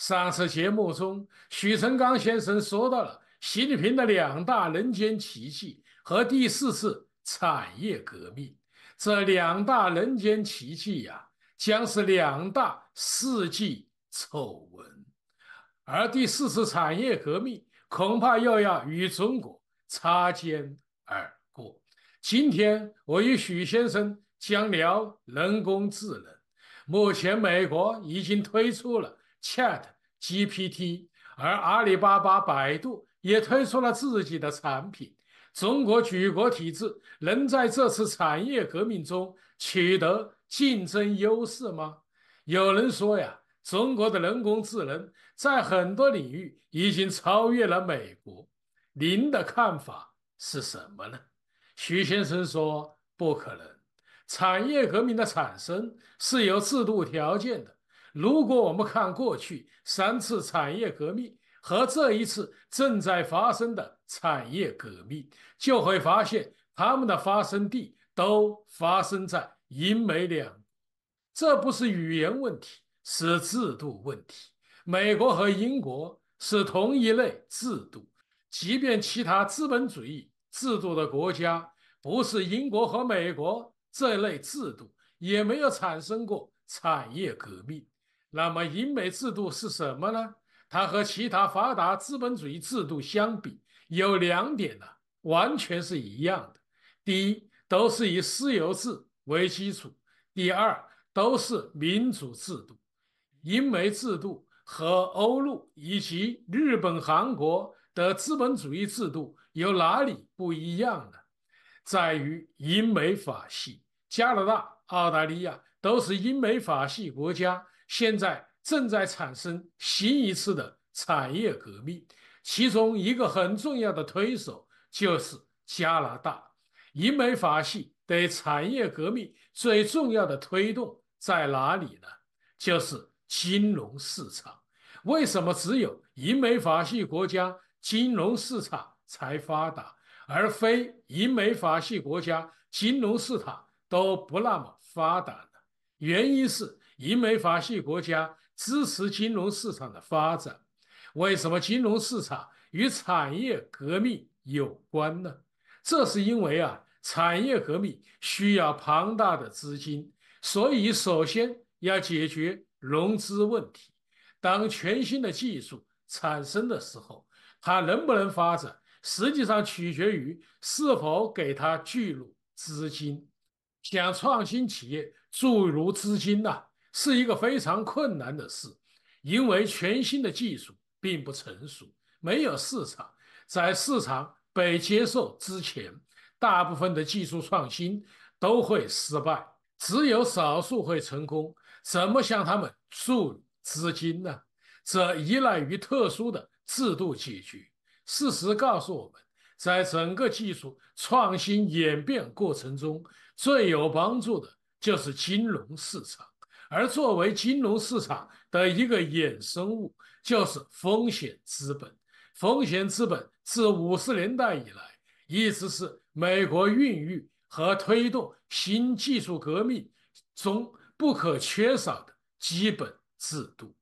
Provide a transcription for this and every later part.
上次节目中，许成刚先生说到了习近平的两大人间奇迹和第四次产业革命。这两大人间奇迹呀，将是两大世纪丑闻，而第四次产业革命恐怕又要与中国擦肩而过。今天，我与许先生将聊人工智能。目前，美国已经推出了。Chat GPT，而阿里巴巴、百度也推出了自己的产品。中国举国体制能在这次产业革命中取得竞争优势吗？有人说呀，中国的人工智能在很多领域已经超越了美国。您的看法是什么呢？徐先生说：“不可能，产业革命的产生是有制度条件的。”如果我们看过去三次产业革命和这一次正在发生的产业革命，就会发现它们的发生地都发生在英美两，这不是语言问题，是制度问题。美国和英国是同一类制度，即便其他资本主义制度的国家不是英国和美国这类制度，也没有产生过产业革命。那么，英美制度是什么呢？它和其他发达资本主义制度相比，有两点呢，完全是一样的。第一，都是以私有制为基础；第二，都是民主制度。英美制度和欧陆以及日本、韩国的资本主义制度有哪里不一样呢？在于英美法系，加拿大、澳大利亚都是英美法系国家。现在正在产生新一次的产业革命，其中一个很重要的推手就是加拿大。英美法系对产业革命最重要的推动在哪里呢？就是金融市场。为什么只有英美法系国家金融市场才发达，而非英美法系国家金融市场都不那么发达呢？原因是。英美法系国家支持金融市场的发展，为什么金融市场与产业革命有关呢？这是因为啊，产业革命需要庞大的资金，所以首先要解决融资问题。当全新的技术产生的时候，它能不能发展，实际上取决于是否给它注入资金。想创新企业注入资金呐？是一个非常困难的事，因为全新的技术并不成熟，没有市场，在市场被接受之前，大部分的技术创新都会失败，只有少数会成功。怎么向他们注资金呢？这依赖于特殊的制度解决。事实告诉我们，在整个技术创新演变过程中，最有帮助的就是金融市场。而作为金融市场的一个衍生物，就是风险资本。风险资本自五十年代以来，一直是美国孕育和推动新技术革命中不可缺少的基本制度。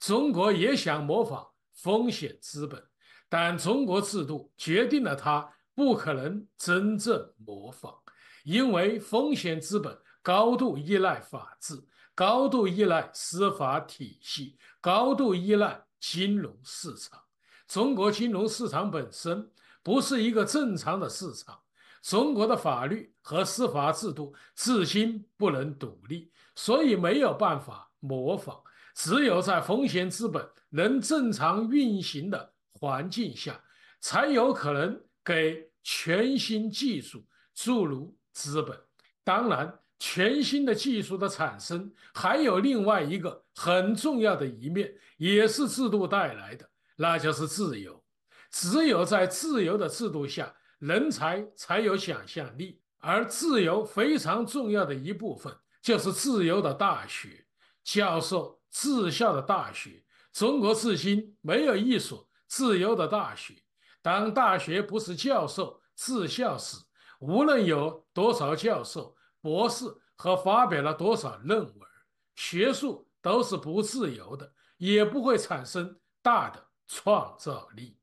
中国也想模仿风险资本，但中国制度决定了它不可能真正模仿，因为风险资本高度依赖法治。高度依赖司法体系，高度依赖金融市场。中国金融市场本身不是一个正常的市场，中国的法律和司法制度至今不能独立，所以没有办法模仿。只有在风险资本能正常运行的环境下，才有可能给全新技术注入资本。当然。全新的技术的产生，还有另外一个很重要的一面，也是制度带来的，那就是自由。只有在自由的制度下，人才才有想象力。而自由非常重要的一部分，就是自由的大学、教授自校的大学。中国至今没有一所自由的大学。当大学不是教授治校时，无论有多少教授。博士和发表了多少论文，学术都是不自由的，也不会产生大的创造力。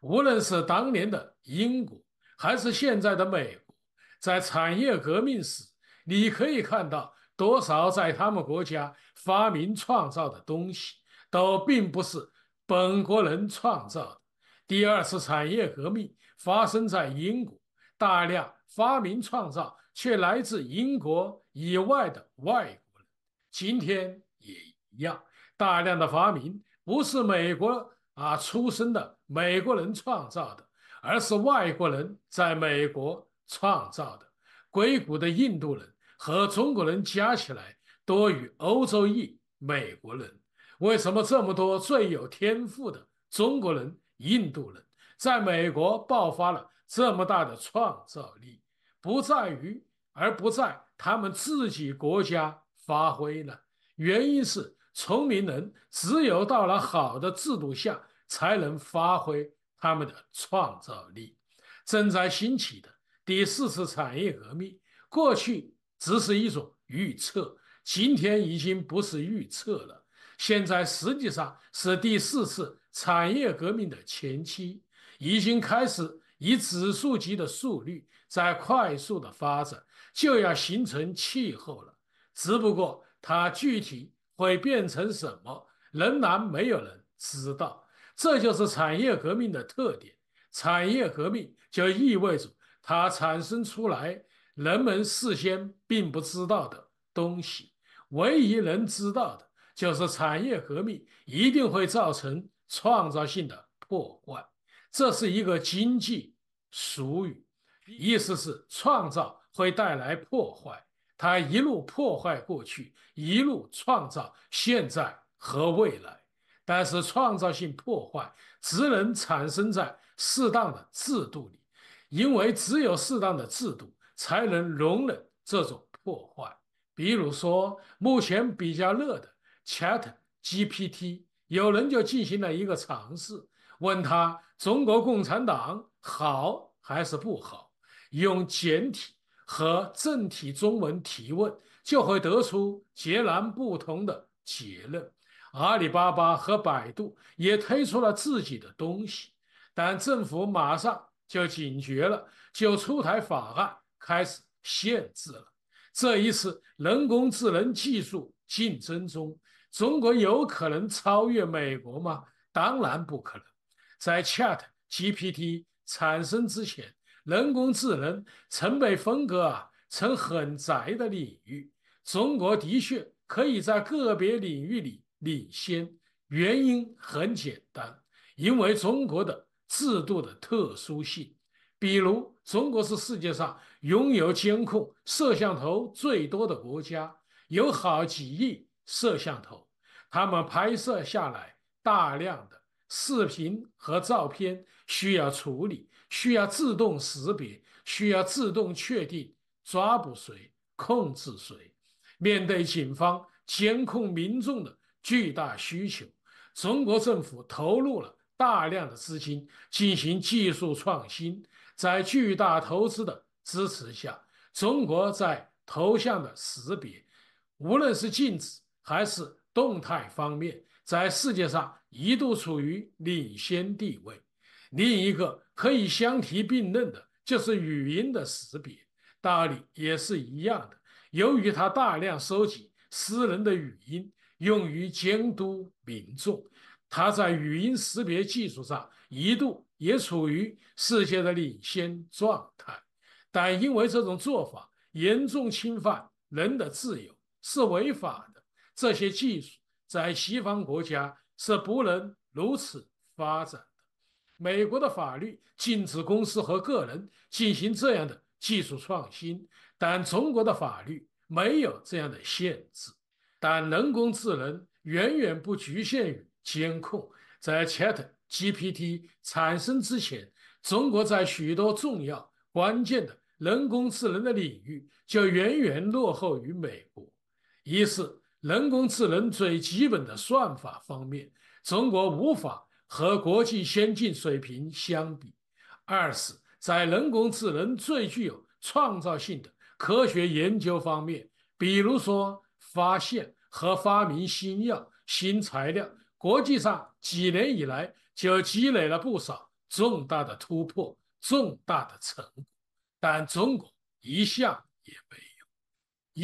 无论是当年的英国，还是现在的美国，在产业革命时，你可以看到多少在他们国家发明创造的东西，都并不是本国人创造的。第二次产业革命发生在英国，大量发明创造。却来自英国以外的外国人，今天也一样。大量的发明不是美国啊出生的美国人创造的，而是外国人在美国创造的。硅谷的印度人和中国人加起来多于欧洲裔美国人。为什么这么多最有天赋的中国人、印度人在美国爆发了这么大的创造力？不在于。而不在他们自己国家发挥了。原因是，聪明人只有到了好的制度下，才能发挥他们的创造力。正在兴起的第四次产业革命，过去只是一种预测，今天已经不是预测了。现在实际上是第四次产业革命的前期，已经开始以指数级的速率在快速的发展。就要形成气候了，只不过它具体会变成什么，仍然没有人知道。这就是产业革命的特点。产业革命就意味着它产生出来人们事先并不知道的东西。唯一能知道的就是，产业革命一定会造成创造性的破坏。这是一个经济俗语，意思是创造。会带来破坏，它一路破坏过去，一路创造现在和未来。但是创造性破坏只能产生在适当的制度里，因为只有适当的制度才能容忍这种破坏。比如说，目前比较热的 Chat GPT，有人就进行了一个尝试，问他中国共产党好还是不好，用简体。和正体中文提问就会得出截然不同的结论。阿里巴巴和百度也推出了自己的东西，但政府马上就警觉了，就出台法案开始限制了。这一次人工智能技术竞争中，中国有可能超越美国吗？当然不可能。在 Chat GPT 产生之前。人工智能曾被分割啊成很窄的领域，中国的确可以在个别领域里领先。原因很简单，因为中国的制度的特殊性。比如，中国是世界上拥有监控摄像头最多的国家，有好几亿摄像头，他们拍摄下来大量的视频和照片，需要处理。需要自动识别，需要自动确定抓捕谁、控制谁。面对警方监控民众的巨大需求，中国政府投入了大量的资金进行技术创新。在巨大投资的支持下，中国在头像的识别，无论是静止还是动态方面，在世界上一度处于领先地位。另一个。可以相提并论的就是语音的识别，道理也是一样的。由于它大量收集私人的语音，用于监督民众，它在语音识别技术上一度也处于世界的领先状态。但因为这种做法严重侵犯人的自由，是违法的，这些技术在西方国家是不能如此发展。美国的法律禁止公司和个人进行这样的技术创新，但中国的法律没有这样的限制。但人工智能远远不局限于监控，在 ChatGPT 产生之前，中国在许多重要关键的人工智能的领域就远远落后于美国。一是人工智能最基本的算法方面，中国无法。和国际先进水平相比，二是，在人工智能最具有创造性的科学研究方面，比如说发现和发明新药、新材料，国际上几年以来就积累了不少重大的突破、重大的成果，但中国一项也没有。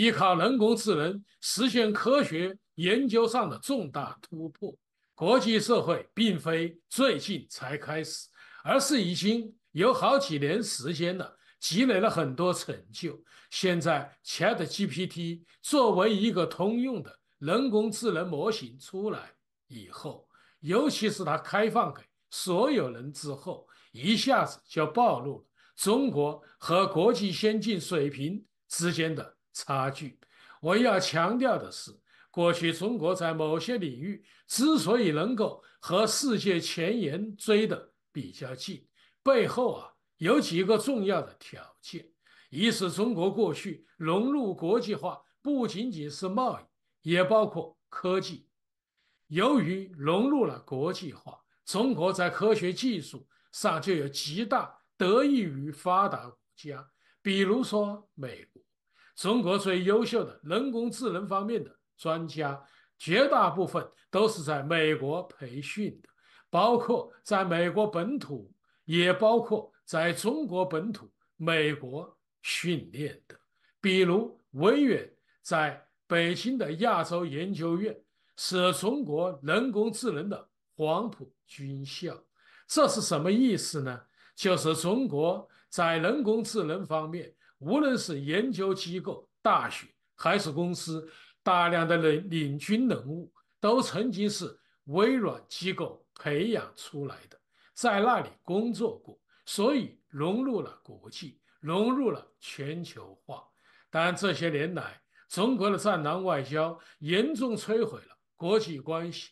依靠人工智能实现科学研究上的重大突破。国际社会并非最近才开始，而是已经有好几年时间了，积累了很多成就。现在 ChatGPT 作为一个通用的人工智能模型出来以后，尤其是它开放给所有人之后，一下子就暴露了中国和国际先进水平之间的差距。我要强调的是。过去，中国在某些领域之所以能够和世界前沿追得比较近，背后啊有几个重要的条件：一是中国过去融入国际化，不仅仅是贸易，也包括科技。由于融入了国际化，中国在科学技术上就有极大得益于发达国家，比如说美国。中国最优秀的人工智能方面的。专家绝大部分都是在美国培训的，包括在美国本土，也包括在中国本土美国训练的。比如微软在北京的亚洲研究院，是中国人工智能的黄埔军校。这是什么意思呢？就是中国在人工智能方面，无论是研究机构、大学还是公司。大量的人领军人物都曾经是微软机构培养出来的，在那里工作过，所以融入了国际，融入了全球化。但这些年来，中国的战狼外交严重摧毁了国际关系，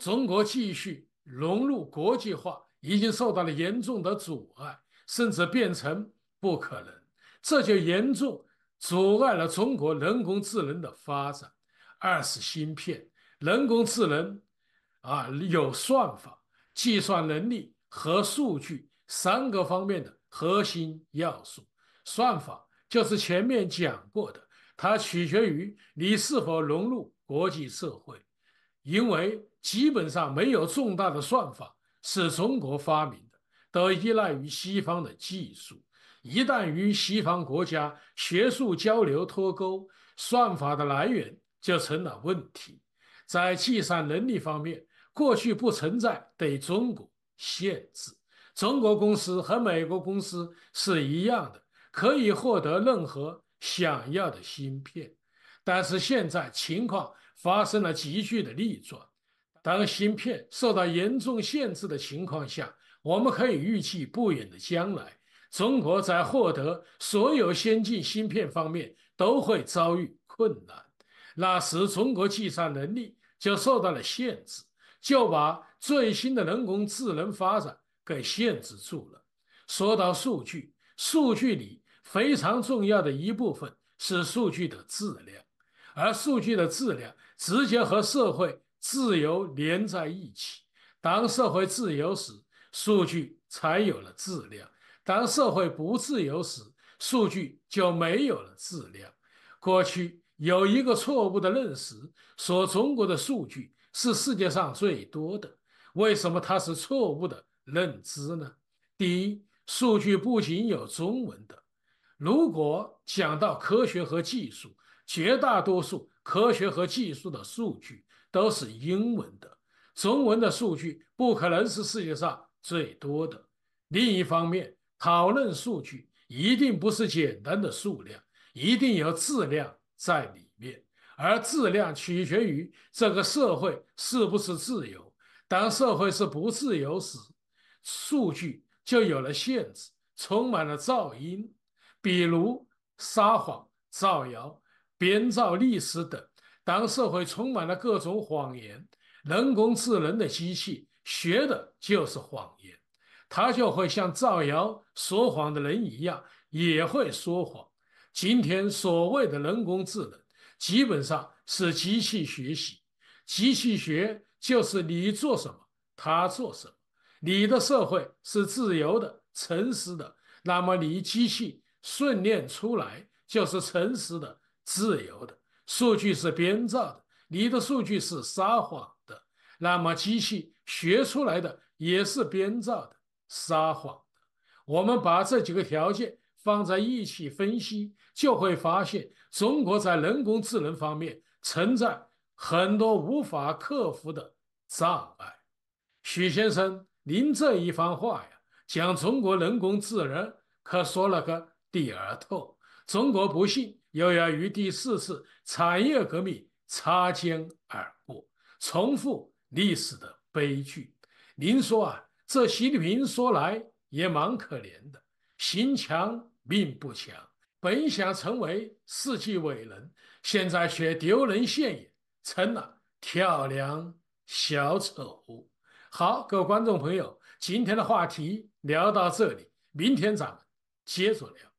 中国继续融入国际化已经受到了严重的阻碍，甚至变成不可能。这就严重。阻碍了中国人工智能的发展。二是芯片，人工智能啊有算法、计算能力和数据三个方面的核心要素。算法就是前面讲过的，它取决于你是否融入国际社会，因为基本上没有重大的算法是中国发明的，都依赖于西方的技术。一旦与西方国家学术交流脱钩，算法的来源就成了问题。在计算能力方面，过去不存在对中国限制，中国公司和美国公司是一样的，可以获得任何想要的芯片。但是现在情况发生了急剧的逆转。当芯片受到严重限制的情况下，我们可以预计不远的将来。中国在获得所有先进芯片方面都会遭遇困难，那时中国计算能力就受到了限制，就把最新的人工智能发展给限制住了。说到数据，数据里非常重要的一部分是数据的质量，而数据的质量直接和社会自由连在一起。当社会自由时，数据才有了质量。当社会不自由时，数据就没有了质量。过去有一个错误的认识，说中国的数据是世界上最多的。为什么它是错误的认知呢？第一，数据不仅有中文的，如果讲到科学和技术，绝大多数科学和技术的数据都是英文的，中文的数据不可能是世界上最多的。另一方面，讨论数据一定不是简单的数量，一定有质量在里面，而质量取决于这个社会是不是自由。当社会是不自由时，数据就有了限制，充满了噪音，比如撒谎、造谣、编造历史等。当社会充满了各种谎言，人工智能的机器学的就是谎言。他就会像造谣说谎的人一样，也会说谎。今天所谓的人工智能，基本上是机器学习。机器学就是你做什么，他做什么。你的社会是自由的、诚实的，那么你机器训练出来就是诚实的、自由的。数据是编造的，你的数据是撒谎的，那么机器学出来的也是编造的。撒谎，我们把这几个条件放在一起分析，就会发现中国在人工智能方面存在很多无法克服的障碍。许先生，您这一番话呀，将中国人工智能可说了个底儿透。中国不幸又要与第四次产业革命擦肩而过，重复历史的悲剧。您说啊？这习近平说来也蛮可怜的，心强命不强，本想成为世纪伟人，现在却丢人现眼，成了跳梁小丑。好，各位观众朋友，今天的话题聊到这里，明天咱们接着聊。